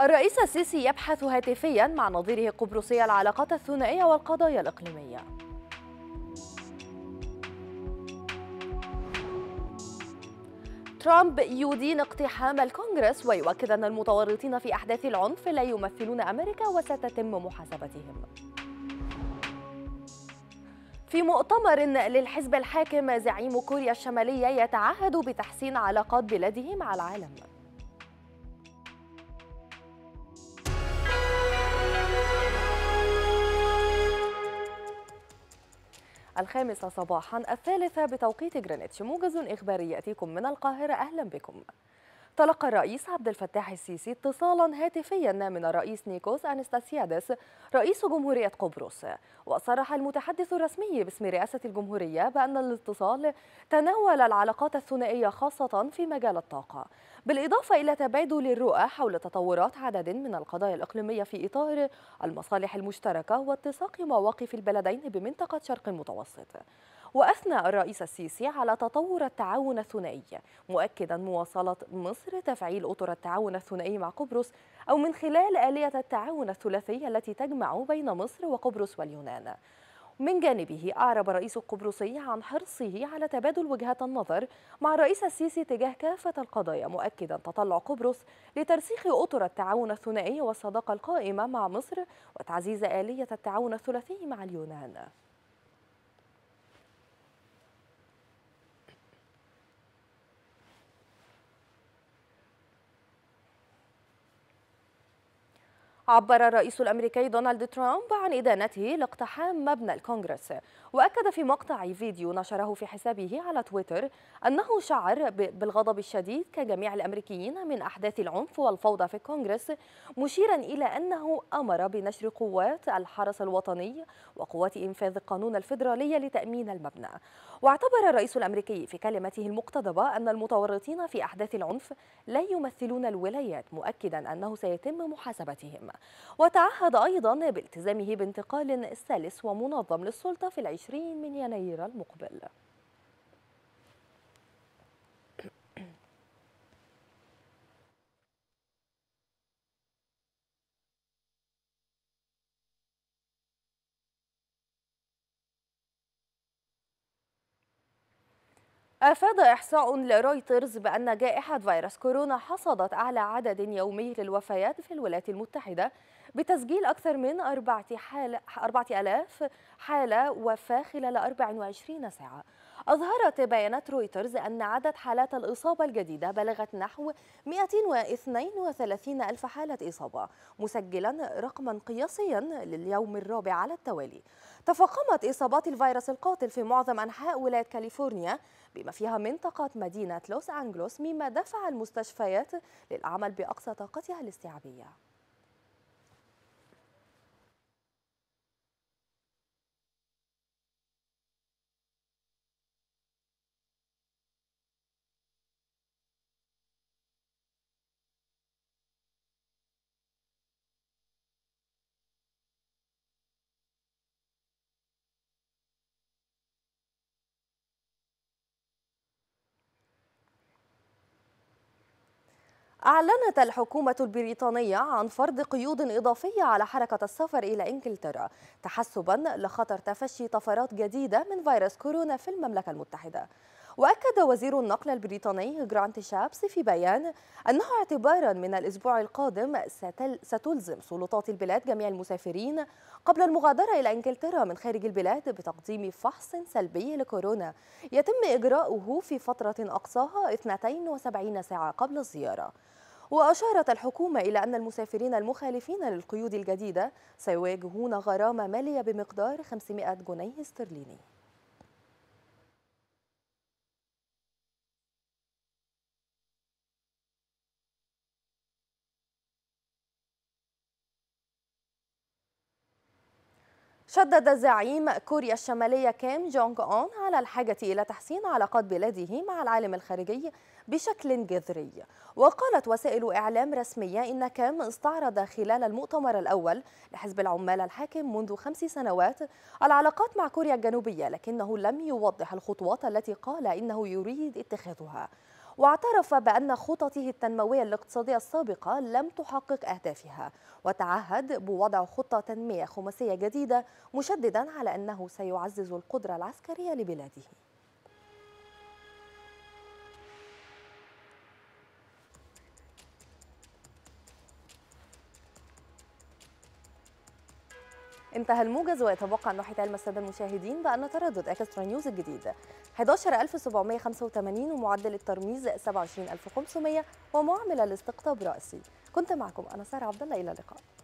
الرئيس السيسي يبحث هاتفيا مع نظيره قبرصي العلاقات الثنائية والقضايا الإقليمية ترامب يدين اقتحام الكونغرس ويؤكد أن المتورطين في أحداث العنف لا يمثلون أمريكا وستتم محاسبتهم في مؤتمر للحزب الحاكم زعيم كوريا الشمالية يتعهد بتحسين علاقات بلاده مع العالم الخامسة صباحا الثالثة بتوقيت جرينتش موجز إخباري يأتيكم من القاهرة أهلا بكم تلقى الرئيس عبد الفتاح السيسي اتصالا هاتفيا من الرئيس نيكوس أنستاسيادس رئيس جمهورية قبرص وصرح المتحدث الرسمي باسم رئاسة الجمهورية بأن الاتصال تناول العلاقات الثنائية خاصة في مجال الطاقة بالإضافة إلى تبادل الرؤى حول تطورات عدد من القضايا الإقليمية في إطار المصالح المشتركة واتساق مواقف البلدين بمنطقة شرق المتوسط وأثنى الرئيس السيسي على تطور التعاون الثنائي مؤكدا مواصلة مصر تفعيل أطر التعاون الثنائي مع قبرص أو من خلال آلية التعاون الثلاثي التي تجمع بين مصر وقبرص واليونان من جانبه أعرب الرئيس القبرصي عن حرصه على تبادل وجهات النظر مع الرئيس السيسي تجاه كافة القضايا مؤكدا تطلع قبرص لترسيخ أطر التعاون الثنائي والصداقة القائمة مع مصر وتعزيز آلية التعاون الثلاثي مع اليونان عبر الرئيس الأمريكي دونالد ترامب عن إدانته لاقتحام مبنى الكونغرس وأكد في مقطع فيديو نشره في حسابه على تويتر أنه شعر بالغضب الشديد كجميع الأمريكيين من أحداث العنف والفوضى في الكونغرس مشيرا إلى أنه أمر بنشر قوات الحرس الوطني وقوات إنفاذ القانون الفيدرالي لتأمين المبنى واعتبر الرئيس الأمريكي في كلمته المقتضبة أن المتورطين في أحداث العنف لا يمثلون الولايات مؤكدا أنه سيتم محاسبتهم وتعهد أيضا بالتزامه بانتقال سلس ومنظم للسلطة في العشرين من يناير المقبل أفاد إحصاء لرويترز بأن جائحة فيروس كورونا حصدت أعلى عدد يومي للوفيات في الولايات المتحدة بتسجيل أكثر من 4000 حالة, حالة وفاة خلال 24 ساعة أظهرت بيانات رويترز أن عدد حالات الإصابة الجديدة بلغت نحو 232 ألف حالة إصابة مسجلا رقما قياسيا لليوم الرابع على التوالي تفاقمت إصابات الفيروس القاتل في معظم أنحاء ولاية كاليفورنيا بما فيها منطقة مدينة لوس أنجلوس مما دفع المستشفيات للعمل بأقصى طاقتها الاستيعابية أعلنت الحكومة البريطانية عن فرض قيود إضافية على حركة السفر إلى إنجلترا تحسبا لخطر تفشي طفرات جديدة من فيروس كورونا في المملكة المتحدة وأكد وزير النقل البريطاني جرانت شابس في بيان أنه اعتبارا من الأسبوع القادم ستلزم سلطات البلاد جميع المسافرين قبل المغادرة إلى إنجلترا من خارج البلاد بتقديم فحص سلبي لكورونا يتم إجراؤه في فترة أقصاها 72 ساعة قبل الزيارة وأشارت الحكومة إلى أن المسافرين المخالفين للقيود الجديدة سيواجهون غرامة مالية بمقدار 500 جنيه استرليني شدد زعيم كوريا الشمالية كيم جونغ أون على الحاجة إلى تحسين علاقات بلاده مع العالم الخارجي بشكل جذري وقالت وسائل إعلام رسمية إن كيم استعرض خلال المؤتمر الأول لحزب العمال الحاكم منذ خمس سنوات العلاقات مع كوريا الجنوبية لكنه لم يوضح الخطوات التي قال إنه يريد اتخاذها واعترف بأن خططه التنموية الاقتصادية السابقة لم تحقق أهدافها وتعهد بوضع خطة تنمية خماسية جديدة مشددا على أنه سيعزز القدرة العسكرية لبلاده انتهى الموجز ويتوقع انه هيتعلم الساده المشاهدين بان تردد اكسترا نيوز الجديد 11785 ومعدل الترميز 27500 ومعمل الاستقطاب راسي كنت معكم انا ساره عبد الله الى اللقاء